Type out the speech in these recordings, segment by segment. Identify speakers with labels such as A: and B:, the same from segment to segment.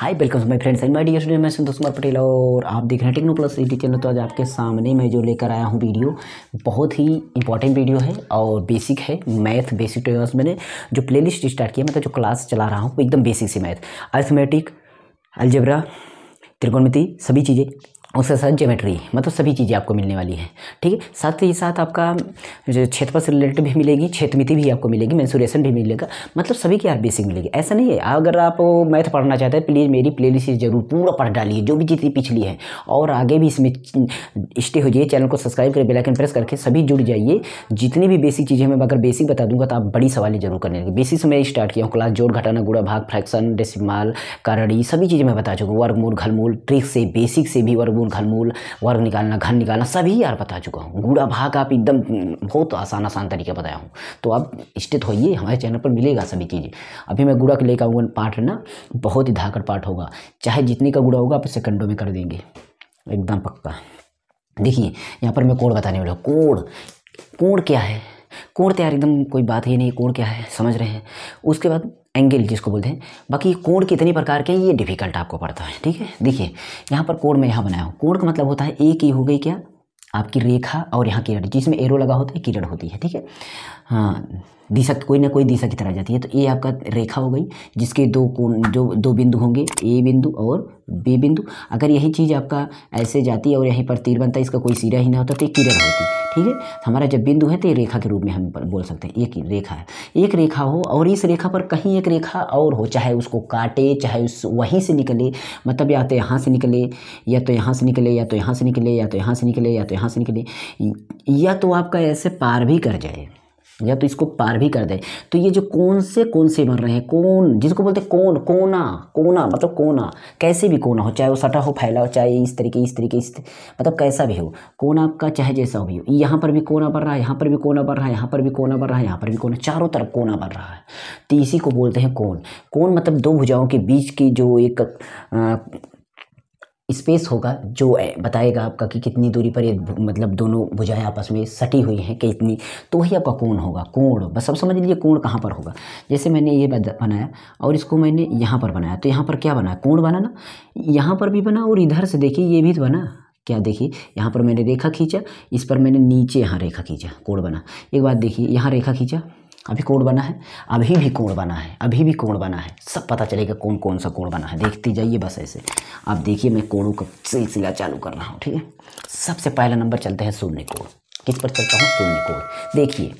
A: hi welcome my friends and my dear student मैं संतोष कुमार पटेल और आप देख रहे हैं टेक्नो प्लस यूट्यूब चैनल तो आज आपके सामने मैं जो लेकर आया हूँ वीडियो बहुत ही इंपॉर्टेंट वीडियो है और बेसिक है मैथ बेसिक ट्रेनर्स मैंने जो प्लेलिस्ट स्टार्ट किया मतलब जो क्लास चला रहा हूँ एकदम बेसिक से मैथ अर्थमेटिक अल्जबरा त्रिकोणमिति सभी चीज़ें उसके साथ जोमेट्री मतलब सभी चीज़ें आपको मिलने वाली हैं ठीक है साथ ही साथ आपका जो क्षेत्रफल से रिलेटेड भी मिलेगी क्षेत्रमिति भी आपको मिलेगी मैंसुरेशन भी मिलेगा मतलब सभी की आर बेसिक मिलेगी ऐसा नहीं है अगर आप मैथ पढ़ना चाहते हैं प्लीज़ मेरी प्ले लिस्ट जरूर पूरा पढ़ डालिए जो भी जितनी पिछली है और आगे भी इसमें स्टे हो जाइए चैनल को सब्सक्राइब करें बेलाइकन प्रेस करके सभी जुड़ जाइए जितनी भी बेसिक चीज़ें मैं अगर बेसिक बता दूंगा तो आप बड़ी सवालें जरूर करने लगे बेसिक से मैं स्टार्ट किया हूँ क्लास जोड़ घटाना गुड़ा भाग फ्रैक्शन डेसिमाल कारड़ी सभी चीज़ें मैं बता चुका हूँ वर्गमूल घलमूल ट्रिक से बेसिक से भी वर्गमूल घनमूल वर्ग निकालना घन निकालना सभी यार बता चुका हूँ गूढ़ा भाग आप एकदम हम्म, बहुत आसान आसान तरीके बताया हूँ तो आप स्थित होइए हमारे चैनल पर मिलेगा सभी चीज़ें अभी मैं गुड़ा के लेकर आऊँगा पाठ ना बहुत ही धाकर पाठ होगा चाहे जितने का गुड़ा होगा आप सेकंडों में कर देंगे एकदम पक्का देखिए यहाँ पर मैं कोड़ बताने वाला हूँ कोड़ कोण क्या है कोण तो यार एकदम कोई बात ही नहीं कोण क्या है समझ रहे हैं उसके बाद एंगल जिसको बोलते हैं बाकी कोण कितने प्रकार के हैं ये डिफिकल्ट आपको पड़ता है ठीक है देखिए यहाँ पर कोण में यहाँ बनाया हूँ कोण का मतलब होता है एक ही हो गई क्या आपकी रेखा और यहाँ किरण जिसमें एरो लगा होता है किरण होती है ठीक है हाँ दिशा कोई ना कोई दिशा की तरह जाती है तो ये आपका रेखा हो गई जिसके दो कोण जो दो बिंदु होंगे ए बिंदु और बी बिंदु अगर यही चीज़ आपका ऐसे जाती है और यहीं पर तीर बनता है इसका कोई सिरा ही ना होता तो ये किरण होती ठीक है हमारा जब बिंदु है तो ये रेखा के रूप में हम बोल सकते हैं एक रेखा है एक रेखा हो और इस रेखा पर कहीं एक रेखा और हो चाहे उसको काटे चाहे उस वहीं से निकले मतलब या तो यहाँ से निकले या तो यहाँ से निकले या तो यहाँ से निकले या तो यहाँ से निकले या तो यहाँ से निकले या तो आपका ऐसे पार भी कर जाए या तो इसको पार भी कर दे तो ये जो कौन से कौन से बन रहे हैं कौन जिसको बोलते हैं कौन कोना कोना मतलब कोना कैसे भी कोना हो चाहे वो सटा हो फैला हो चाहे इस तरीके इस तरीके इस मतलब कैसा भी हो कोना आपका चाहे जैसा भी हो यहाँ पर भी कोना बन रहा है यहाँ पर भी कोना बन रहा है यहाँ पर भी कोना बन रहा है यहाँ पर भी कोना चारों तरफ कोना बन रहा है तो इसी को बोलते हैं कौन कौन मतलब दो भुजाओं के बीच की जो एक स्पेस होगा जो बताएगा आपका कि कितनी दूरी पर ये मतलब दोनों भुजाएं आपस में सटी हुई हैं कि इतनी तो वही आपका कोण होगा कोण बस सब समझ लीजिए कोण कहाँ पर होगा जैसे मैंने ये बनाया और इसको मैंने यहाँ पर बनाया तो यहाँ पर क्या बना कोण बना ना यहाँ पर भी बना और इधर से देखिए ये भी तो बना क्या देखिए यहाँ पर मैंने रेखा खींचा इस पर मैंने नीचे यहाँ रेखा खींचा कोण बना एक बात देखिए यहाँ रेखा खींचा अभी कोण बना है अभी भी कोण बना है अभी भी कोण बना है सब पता चलेगा कौन कौन सा कोण बना है देखते जाइए बस ऐसे आप देखिए मैं कोणों का सिलसिला चालू कर रहा हूँ ठीक है सबसे पहला नंबर चलते हैं शून्य कोण किस पर चलता हूँ शून्य कोण देखिए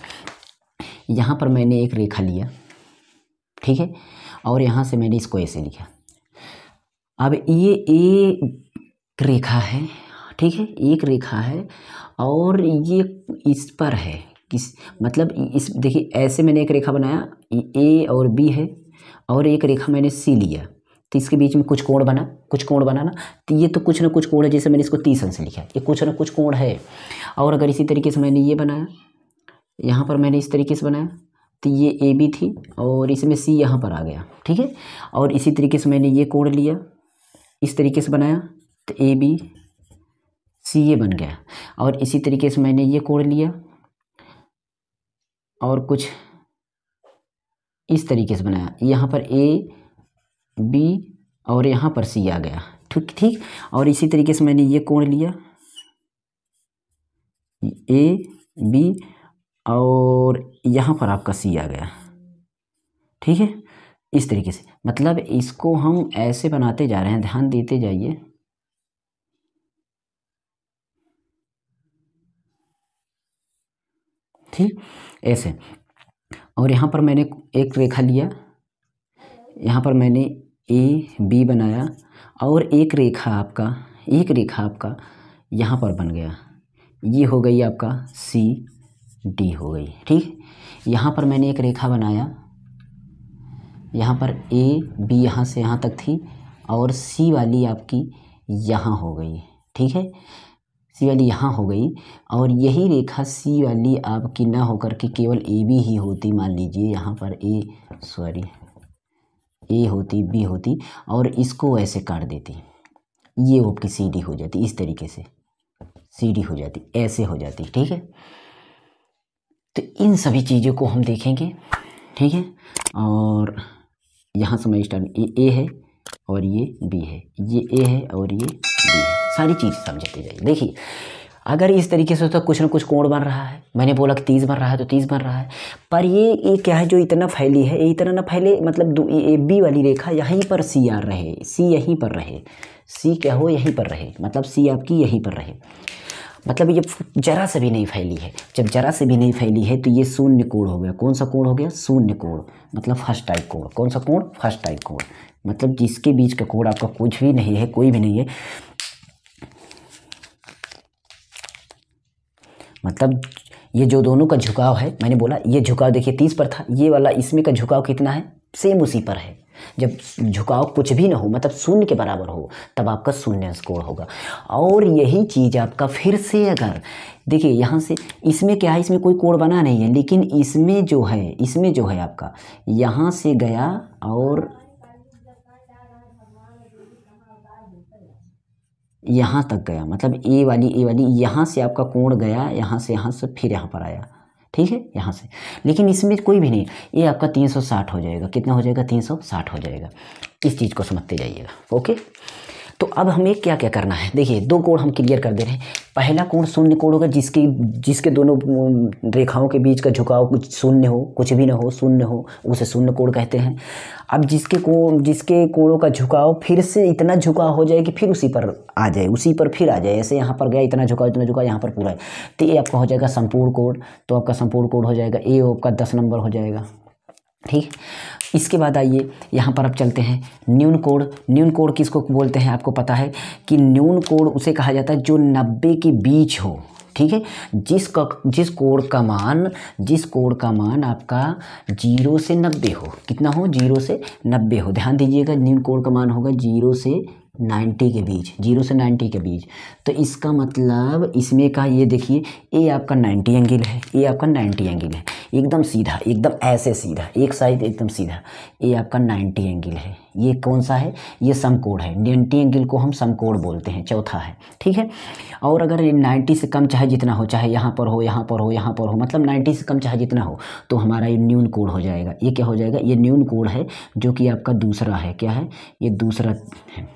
A: यहाँ पर मैंने एक रेखा लिया ठीक है और यहाँ से मैंने इसको ऐसे लिखा अब ये एक रेखा है ठीक है एक रेखा है और ये इस पर है किस मतलब इस देखिए ऐसे मैंने एक रेखा बनाया ए और बी है और एक रेखा मैंने सी लिया तो इसके बीच में कुछ कोण बना कुछ कोण ना तो ये तो कुछ ना कुछ कोण है जैसे मैंने इसको तीस अंश लिखा ये कुछ ना कुछ कोण है और अगर इसी तरीके से मैंने ये बनाया यहाँ पर मैंने इस तरीके से बनाया तो ये ए बी थी और इसमें सी यहाँ पर आ गया ठीक है और इसी तरीके से मैंने ये कोण लिया इस तरीके से बनाया तो ए बी सी ये बन गया और इसी तरीके से मैंने ये कोण लिया और कुछ इस तरीके से बनाया यहाँ पर ए बी और यहाँ पर सी आ गया ठीक ठीक और इसी तरीके से मैंने ये कोण लिया ए बी और यहाँ पर आपका सी आ गया ठीक है इस तरीके से मतलब इसको हम ऐसे बनाते जा रहे हैं ध्यान देते जाइए ठीक ऐसे और यहाँ पर मैंने एक रेखा लिया यहाँ पर मैंने ए बी बनाया और एक रेखा आपका एक रेखा आपका यहाँ पर बन गया ये हो गई आपका सी डी हो गई ठीक यहाँ पर मैंने एक रेखा बनाया यहाँ पर ए बी यहाँ से यहाँ तक थी और सी वाली आपकी यहाँ हो गई ठीक है सी वाली यहाँ हो गई और यही रेखा सी वाली आपकी ना होकर के केवल ए बी ही होती मान लीजिए यहाँ पर ए सॉरी ए होती बी होती और इसको ऐसे काट देती ये आपकी सी डी हो जाती इस तरीके से सी डी हो जाती ऐसे हो जाती ठीक है तो इन सभी चीज़ों को हम देखेंगे ठीक है और यहाँ समझ स्टार्ट ए ए है और ये बी है ये ए है और ये सारी चीज़ समझते जाइए देखिए अगर इस तरीके से तो कुछ ना कुछ कोण बन रहा है मैंने बोला कि तीस बन रहा है तो तीस बन रहा है पर ये ये क्या है जो इतना फैली है ये इतना ना फैले मतलब ए बी वाली रेखा यहीं पर सी आर रहे सी यहीं पर रहे सी क्या हो यहीं पर रहे मतलब सी आपकी यहीं पर रहे मतलब ये जरा से भी नहीं फैली है जब जरा से भी नहीं फैली है तो ये शून्य कोण हो गया कौन सा कोण हो गया शून्य कोण मतलब फर्स्ट टाइप कोण कौन सा कोण फर्स्ट टाइप कोण मतलब जिसके बीच का कोण आपका कुछ भी नहीं है कोई भी नहीं है मतलब ये जो दोनों का झुकाव है मैंने बोला ये झुकाव देखिए तीस पर था ये वाला इसमें का झुकाव कितना है सेम उसी पर है जब झुकाव कुछ भी ना हो मतलब शून्य के बराबर हो तब आपका शून्य स्कोर होगा और यही चीज़ आपका फिर से अगर देखिए यहाँ से इसमें क्या है इसमें कोई कोड बना नहीं है लेकिन इसमें जो है इसमें जो है आपका यहाँ से गया और यहाँ तक गया मतलब ए वाली ए वाली यहाँ से आपका कोण गया यहाँ से यहाँ से फिर यहाँ पर आया ठीक है यहाँ से लेकिन इसमें कोई भी नहीं ये आपका 360 हो जाएगा कितना हो जाएगा 360 हो जाएगा इस चीज़ को समझते जाइएगा ओके तो अब हमें क्या क्या करना है देखिए दो कोण हम क्लियर कर दे रहे हैं पहला कोण शून्य कोण होगा जिसकी जिसके दोनों रेखाओं के बीच का झुकाव कुछ शून्य हो कुछ भी ना हो शून्य हो उसे शून्य कोण कहते हैं अब जिसके कोण जिसके कोणों का झुकाव फिर से इतना झुकाव हो जाए कि फिर उसी पर आ जाए उसी पर फिर आ जाए ऐसे यहाँ पर गया इतना झुकाव इतना झुकाव यहाँ पर पूरा है तो ये आपका हो जाएगा संपूर्ण कोण तो आपका संपूर्ण कोण हो जाएगा ए आपका दस नंबर हो जाएगा ठीक इसके बाद आइए यहाँ पर अब चलते हैं न्यून कोड न्यून कोड किसको बोलते हैं आपको पता है कि न्यून कोड उसे कहा जाता है जो नब्बे के बीच हो ठीक है जिस क, जिस कोड का मान जिस कोड का मान आपका जीरो से नब्बे हो कितना हो जीरो से नब्बे हो ध्यान दीजिएगा न्यून कोड का मान होगा जीरो से 90 के बीच जीरो से 90 के बीच तो इसका मतलब इसमें का ये देखिए ये आपका 90 एंगल है ये आपका 90 एंगल है एकदम सीधा एकदम ऐसे सीधा एक साइड एकदम सीधा ये आपका 90 एंगल है ये कौन सा है ये समकोण है नाइन्टी एंगल को हम समकोण बोलते हैं चौथा है ठीक है और अगर नाइन्टी से कम चाहे जितना हो चाहे यहाँ पर हो यहाँ पर हो यहाँ पर हो मतलब नाइन्टी से कम चाहे जितना हो तो हमारा ये न्यून कोड हो जाएगा ये क्या हो जाएगा ये न्यून कोड है जो कि आपका दूसरा है क्या है ये दूसरा है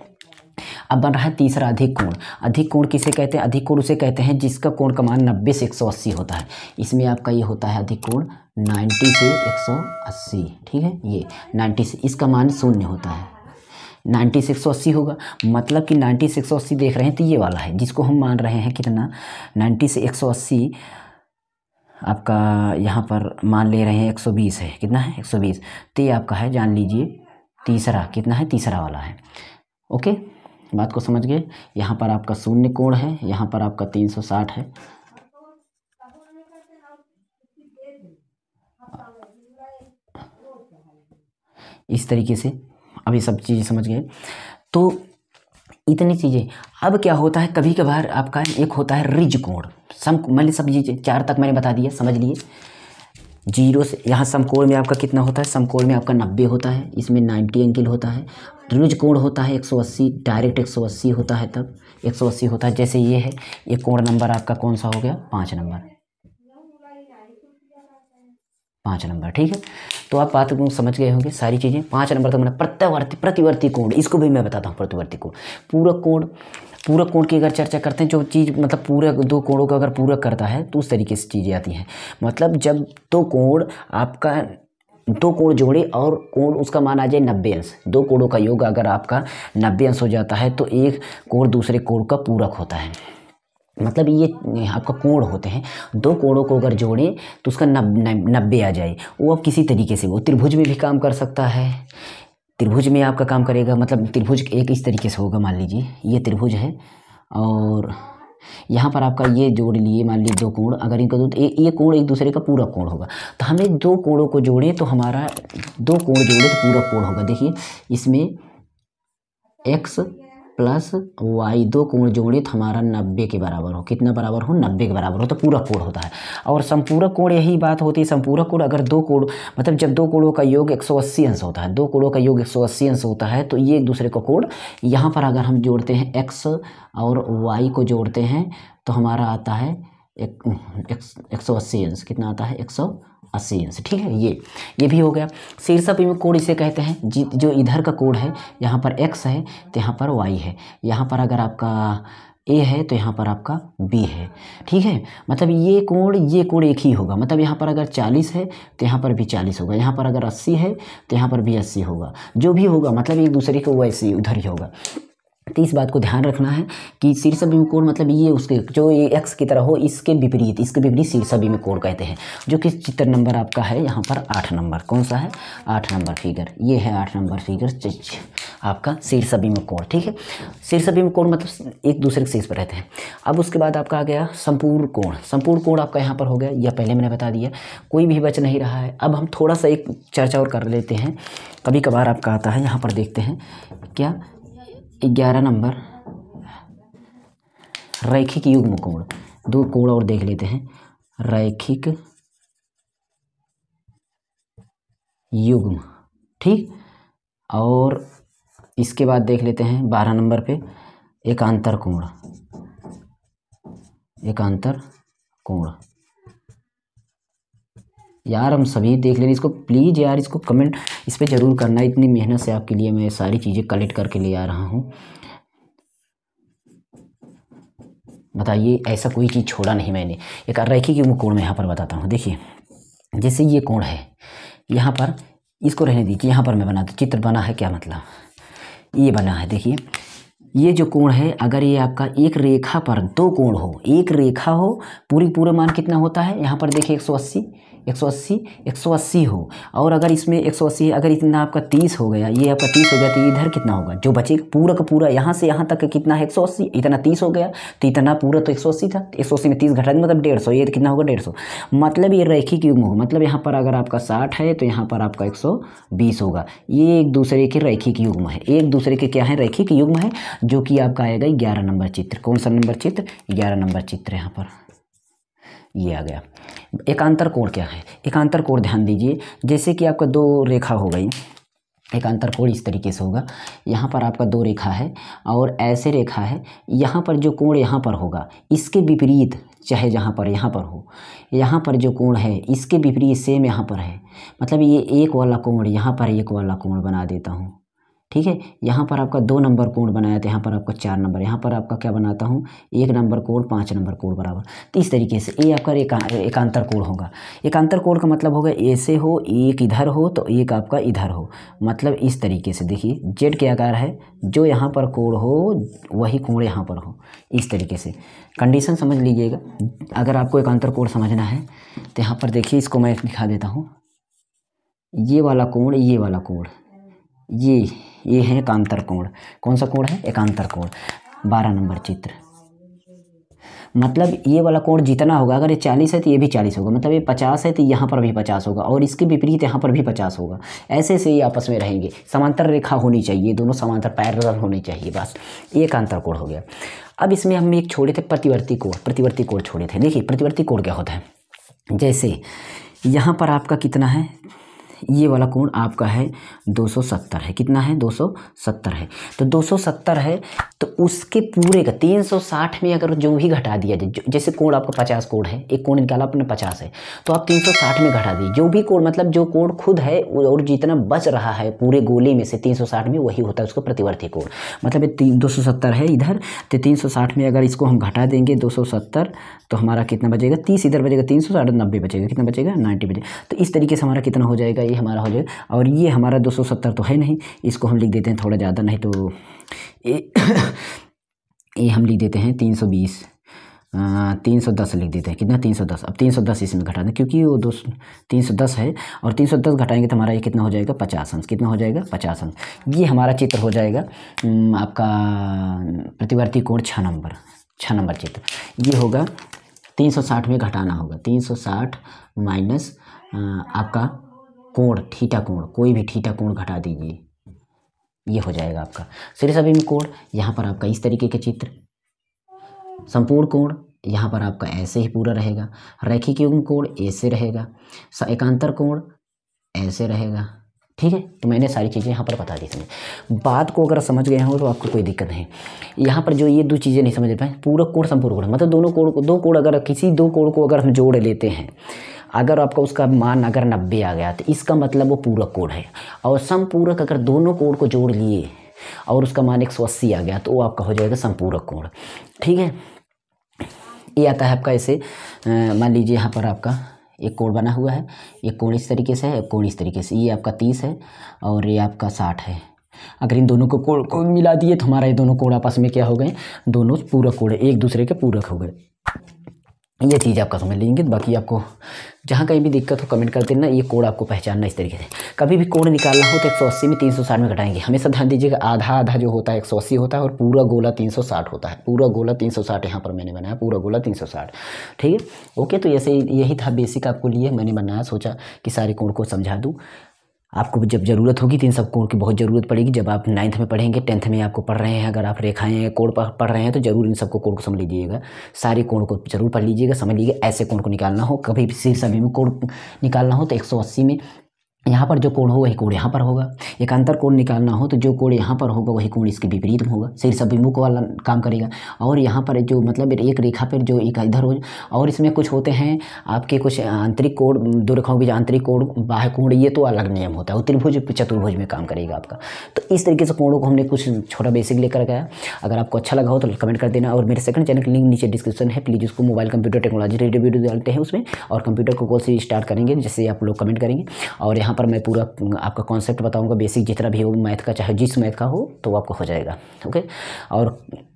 A: अब बन रहा है तीसरा अधिक कोण अधिक कोण किसे कहते हैं अधिक कोण उसे कहते हैं जिसका कोण का मान नब्बे से एक सौ अस्सी होता है इसमें आपका ये होता है अधिक कोण नाइन्टी से एक सौ अस्सी ठीक है ये नाइन्टी से इसका मान शून्य होता है नाइन्टी एक सौ अस्सी होगा मतलब कि नाइन्टी एक सौ अस्सी देख रहे हैं तो ये वाला है जिसको हम मान रहे हैं कितना नाइन्टी से एक सौ अस्सी आपका यहाँ पर मान ले रहे हैं एक सौ बीस है कितना है एक सौ बीस तो ये आपका है जान लीजिए तीसरा कितना है तीसरा वाला है ओके बात को समझ गए यहाँ पर आपका शून्य कोण है यहाँ पर आपका तीन सौ साठ है इस तरीके से अभी सब चीज़ें समझ गए तो इतनी चीज़ें अब क्या होता है कभी कभार आपका एक होता है रिज कोण सम मैंने सब चीज़ें चार तक मैंने बता दिया समझ लिए जीरो से यहाँ समकोण में आपका कितना होता है समकोण में आपका नब्बे होता है इसमें नाइन्टी एंगल होता है त्रिभुज कोण होता है अस्सी डायरेक्ट अस्सी होता है तब अस्सी होता है जैसे ये है ये कोण नंबर आपका कौन सा हो गया पाँच नंबर पाँच नंबर ठीक है तो आप बात समझ गए होंगे सारी चीज़ें पाँच नंबर तो मैंने प्रत्यावर्ती प्रतिवर्ती कोण इसको भी मैं बताता हूँ प्रतिवर्ती कोण पूरा कोण पूरक कोण की अगर चर्चा करते हैं जो चीज़ मतलब पूरक दो कोणों का अगर पूरक करता है तो उस तरीके से चीज़ें आती हैं मतलब जब दो तो कोण आपका दो कोण जोड़े और कोण उसका मान आ जाए नब्बे अंश दो कोणों का योग अगर आपका नब्बे अंश हो जाता है तो एक कोण दूसरे कोण का पूरक होता है मतलब ये आपका कोण होते हैं दो कोणों को अगर जोड़ें तो उसका नब्बे आ जाए वो अब किसी तरीके से वो त्रिभुज में भी काम कर सकता है त्रिभुज में आपका काम करेगा मतलब त्रिभुज एक इस तरीके से होगा मान लीजिए ये त्रिभुज है और यहाँ पर आपका ये जोड़ लिए मान लीजिए दो कोण अगर इनका दो ए, ये कोण एक दूसरे का पूरा कोण होगा तो हमें दो कोणों को जोड़े तो हमारा दो कोण जोड़े तो पूरा कोण होगा देखिए इसमें एक्स प्लस वाई दो कोण जोड़ित तो हमारा नब्बे के बराबर हो कितना बराबर हो नब्बे के बराबर हो तो पूरा कोण होता है और संपूरक कोण यही बात होती है संपूरक कोण अगर दो कोण मतलब जब दो कोणों का योग 180 अंश होता है दो कोणों का योग 180 अंश होता है तो ये एक दूसरे का कोण यहाँ पर अगर हम जोड़ते हैं एक्स और वाई को जोड़ते हैं तो हमारा आता है एक, एक सौ अस्सी अंश कितना आता है एक सौ अस्सी आंसर ठीक है ये ये भी हो गया शीर्षा में कोड इसे कहते हैं जी जो इधर का कोड है यहाँ पर एक्स है तो यहाँ पर वाई है यहाँ पर अगर आपका ए है तो यहाँ पर आपका बी है ठीक है मतलब ये कोण ये कोण एक ही होगा मतलब यहाँ पर अगर 40 है तो यहाँ पर भी 40 होगा यहाँ पर अगर 80 है तो यहाँ पर भी 80 होगा जो भी होगा मतलब एक दूसरे को वैसे ही उधर ही होगा तो इस बात को ध्यान रखना है कि शीर्ष भीम कोण मतलब ये उसके जो ये एक्स की तरह हो इसके विपरीत इसके विपरीत शीर्ष भीम कोण कहते हैं जो कि चित्र नंबर आपका है यहाँ पर आठ नंबर कौन सा है आठ नंबर फिगर ये है आठ नंबर फिगर आपका शीर्ष भीम कोण ठीक है शीर्ष भीम कोण मतलब एक दूसरे के शीर्ष पर रहते हैं अब उसके बाद आपका आ गया संपूर्ण कोण संपूर्ण कोण आपका यहाँ पर हो गया यह पहले मैंने बता दिया कोई भी बच नहीं रहा है अब हम थोड़ा सा एक चर्चा और कर लेते हैं कभी कभार आपका आता है यहाँ पर देखते हैं क्या ग्यारह नंबर रैखिक युग्म कोण दो कोण और देख लेते हैं रैखिक युग्म ठीक और इसके बाद देख लेते हैं बारह नंबर पे एकांतर कोण एकांतर कोण यार हम सभी देख ले रहे इसको प्लीज़ यार इसको कमेंट इस पर ज़रूर करना इतनी मेहनत से आपके लिए मैं सारी चीज़ें कलेक्ट करके ले आ रहा हूँ बताइए ऐसा कोई चीज़ छोड़ा नहीं मैंने एक रेखी की कोण में यहाँ पर बताता हूँ देखिए जैसे ये कोण है यहाँ पर इसको रहने दीजिए यहाँ पर मैं बनाता चित्र बना है क्या मतलब ये बना है देखिए ये जो कोण है अगर ये आपका एक रेखा पर दो कोण हो एक रेखा हो पूरी पूरा मान कितना होता है यहाँ पर देखिए 180 180 180 हो और अगर इसमें 180 अगर इतना आपका 30 हो गया ये आपका 30 हो गया तो इधर कितना होगा जो बचे पूरा का पूरा यहाँ से यहाँ तक कितना है 180 इतना 30 हो गया तो इतना पूरा तो अस्सी था सौ अस्सी में तीस घटा मतलब डेढ़ सौ ये कितना होगा डेढ़ सौ मतलब ये रैखिक युग्म हो मतलब यहाँ पर अगर आपका साठ है तो यहाँ पर आपका एक होगा ये एक दूसरे के रैखिक युग्म है एक दूसरे के क्या है रैखिक युग्म है जो कि आपका आएगा ग्यारह नंबर चित्र कौन सा नंबर चित्र ग्यारह नंबर चित्र यहाँ पर ये आ गया एकांतर कोण क्या है एकांतर कोण ध्यान दीजिए जैसे कि आपका दो रेखा हो गई एकांतर कोण इस तरीके से होगा यहाँ पर आपका दो रेखा है और ऐसे रेखा है यहाँ पर जो कोण यहाँ पर होगा इसके विपरीत चाहे जहाँ पर यहाँ पर हो यहाँ पर जो कोण है इसके विपरीत सेम यहाँ पर है मतलब ये एक वाला कोण यहाँ पर एक वाला कोण बना देता हूँ ठीक है यहाँ पर आपका दो नंबर कोड बनाया था यहाँ पर आपका चार नंबर यहाँ पर आपका क्या बनाता हूँ एक नंबर कोड पाँच नंबर कोड बराबर तो इस तरीके से ये आपका एकांतर कोड होगा एकांतर कोड का मतलब होगा ऐसे हो एक इधर हो तो एक आपका इधर हो मतलब इस तरीके से देखिए जेड के आकार है जो यहाँ पर कोड हो वही कोड यहाँ पर हो इस तरीके से कंडीशन समझ लीजिएगा अगर आपको एकांतर कोड समझना है तो यहाँ पर देखिए इसको मैं दिखा देता हूँ ये वाला कोण ये वाला कोण ये ये है एकांतर कोण कौन सा कोण है एकांतर कोण बारह नंबर चित्र मतलब ये वाला कोण जितना होगा अगर ये चालीस है तो ये भी चालीस होगा मतलब ये पचास है तो यहाँ पर भी पचास होगा और इसके विपरीत यहाँ पर भी पचास होगा ऐसे से ये आपस में रहेंगे समांतर रेखा होनी चाहिए दोनों समांतर पैरल होने चाहिए बस एक अंतर कोण हो गया अब इसमें हम एक छोड़े थे प्रतिवर्ती कोण प्रतिवर्ती कोण छोड़े थे देखिए प्रतिवर्ती कोण क्या होता है जैसे यहाँ पर आपका कितना है ये वाला कोण आपका है 270 है कितना है 270 है तो 270 है तो उसके पूरे का 360 में अगर जो भी घटा दिया जाए जैसे कोण आपका 50 कोण है एक कोण निकाला आपने 50 है तो आप 360 में घटा दिए जो भी कोण मतलब जो कोण खुद है और जितना बच रहा है पूरे गोले में से 360 में वही होता है उसको प्रतिवर्ती कोण मतलब दो है इधर तो तीन में अगर इसको हम घटा देंगे दो तो हमारा कितना बचेगा तीस इधर बचेगा तीन सौ बचेगा कितना बचेगा नाइन्टी बचेगा तो इस तरीके से हमारा कितना हो जाएगा ये हमारा हो जाए और ये हमारा दो सौ सत्तर तो है नहीं इसको हम लिख देते हैं थोड़ा ज़्यादा नहीं तो ये हम लिख देते हैं तीन सौ बीस तीन सौ दस लिख देते हैं कितना तीन सौ दस अब तीन सौ दस इसमें घटा दें क्योंकि वो दो तीन सौ दस है और तीन सौ दस घटाएंगे तो हमारा ये कितना हो जाएगा पचास अंश कितना हो जाएगा पचास अंश ये हमारा चित्र हो जाएगा आपका प्रतिवर्ती कोण छः नंबर छः नंबर चित्र ये होगा तीन सौ साठ में घटाना होगा तीन सौ साठ माइनस आपका कोण थीटा कोण कोई भी थीटा कोण घटा दीजिए ये हो जाएगा आपका सिर सभी में कोण यहाँ पर आपका इस तरीके के चित्र संपूर्ण कोण यहाँ पर आपका ऐसे ही पूरा रहेगा रेखी की कोण ऐसे रहेगा एकांतर कोण ऐसे रहेगा ठीक है तो मैंने सारी चीज़ें यहाँ पर बता दी समझ बात को अगर समझ गए हो तो आपको कोई दिक्कत नहीं यहाँ पर जो ये दो चीज़ें नहीं समझ पाए पूरा कोण संपूर्ण कोण मतलब दोनों कोण को दो कोण अगर किसी दो कोण को अगर हम जोड़ लेते हैं अगर आपका उसका मान अगर नब्बे आ गया तो इसका मतलब वो पूरक कोड है और समपूरक अगर दोनों कोड को जोड़ लिए और उसका मान एक सौ अस्सी आ गया तो वो आपका हो जाएगा संपूरक कोण ठीक है ये आता है आपका ऐसे मान लीजिए यहाँ पर आपका एक कोण बना हुआ है एक कोण इस तरीके से है एक कोण इस तरीके से ये आपका तीस है और ये आपका साठ है अगर इन दोनों को कोण को मिला दिए तो हमारा ये दोनों कोण आपस में क्या हो गए दोनों पूरक कोण एक दूसरे के पूरक हो गए ये चीज़ आपका समझ लेंगे बाकी आपको जहाँ कहीं भी दिक्कत हो कमेंट कर देना ये कोड आपको पहचानना इस तरीके से कभी भी कोड निकालना हो तो एक सौ अस्सी में तीन सौ साठ में घटाएंगे हमेशा ध्यान दीजिएगा आधा आधा जो होता है एक सौ अस्सी होता है और पूरा गोला तीन सौ साठ होता है पूरा गोला तीन सौ साठ यहाँ पर मैंने बनाया पूरा गोला तीन सौ साठ ठीक है ओके तो ऐसे यही था बेसिक आपको लिए मैंने बनाया सोचा कि सारे कोड को समझा दूँ आपको जब ज़रूरत होगी तो इन सब कोण की बहुत ज़रूरत पड़ेगी जब आप नाइन्थ में पढ़ेंगे टेंथ में आपको पढ़ रहे हैं अगर आप रेखाएं या कोण पढ़ रहे हैं तो ज़रूर इन सबको कोण को समझ लीजिएगा सारे कोण को जरूर पढ़ लीजिएगा समझ लीजिएगा ऐसे कोण को निकालना हो कभी भी सभी में कोण निकालना हो तो एक में यहाँ पर जो कोण हो वही कोण यहाँ पर होगा एक अंतर कोण निकालना हो तो जो कोण यहाँ पर होगा वही कोण इसके विपरीत में होगा सब अभिमुख वाला काम करेगा और यहाँ पर जो मतलब एक रेखा पर जो एक इधर हो और इसमें कुछ होते हैं आपके कुछ आंतरिक कोण दो रेखाओं के आंतरिक कोण बाह्य कोण ये तो अलग नियम होता है वो त्रिभुज चतुर्भुज में काम करेगा आपका तो इस तरीके से कोणों को हमने कुछ छोटा बेसिक लेकर गया अगर आपको अच्छा लगा हो तो कमेंट कर देना और मेरे सेकंड चैनल का लिंक नीचे डिस्क्रिप्शन है प्लीज़ उसको mobile computer technology related video डालते हैं उसमें और कंप्यूटर को कौन सी स्टार्ट करेंगे जैसे आप लोग कमेंट करेंगे और यहाँ यहाँ पर मैं पूरा आपका कॉन्सेप्ट बताऊँगा बेसिक जितना भी हो मैथ का चाहे जिस मैथ का हो तो वो आपको हो जाएगा ओके और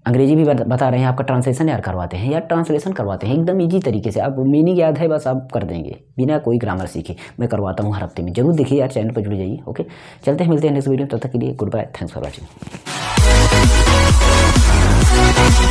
A: अंग्रेजी भी बता रहे हैं आपका ट्रांसलेशन यार करवाते हैं यार ट्रांसलेशन करवाते हैं एकदम ईजी तरीके से आप मीनिंग याद है बस आप कर देंगे बिना कोई ग्रामर सीखे मैं करवाता हूँ हर हफ्ते में जरूर देखिए यार चैनल पर जुड़ जाइए ओके चलते हैं मिलते हैं नेक्स्ट वीडियो तब तक के लिए goodbye thanks for watching